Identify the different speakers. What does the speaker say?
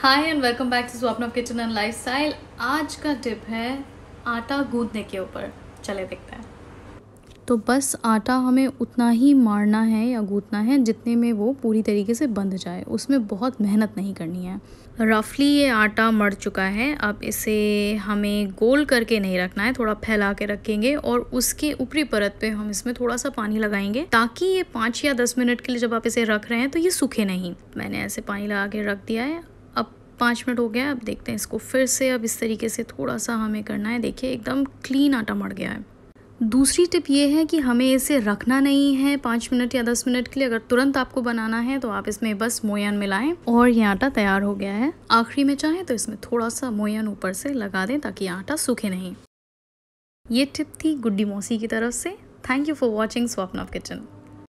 Speaker 1: hi and welcome back to Swapn of kitchen and lifestyle आज का tip है आटा गूंदने के ऊपर चले देखते हैं तो बस आटा हमें उतना ही मारना है या गूंथना है जितने में वो पूरी तरीके से बंध जाए उसमें बहुत मेहनत नहीं करनी है रफली ये आटा मर चुका है अब इसे हमें गोल करके नहीं रखना है थोड़ा फैला के रखेंगे और उसके ऊपरी परत पे हम इसमें थोड़ा सा पानी लगाएंगे ताकि ये पाँच या दस मिनट के लिए जब आप इसे रख रहे हैं तो ये सूखे नहीं मैंने ऐसे पानी लगा के रख दिया है पाँच मिनट हो गया है अब देखते हैं इसको फिर से अब इस तरीके से थोड़ा सा हमें करना है देखिए एकदम क्लीन आटा मर गया है दूसरी टिप ये है कि हमें इसे रखना नहीं है पाँच मिनट या दस मिनट के लिए अगर तुरंत आपको बनाना है तो आप इसमें बस मोयन मिलाएं और ये आटा तैयार हो गया है आखिरी में चाहें तो इसमें थोड़ा सा मोयन ऊपर से लगा दें ताकि आटा सूखे नहीं ये टिप थी गुड्डी मौसी की तरफ से thank you for watching Swapn of kitchen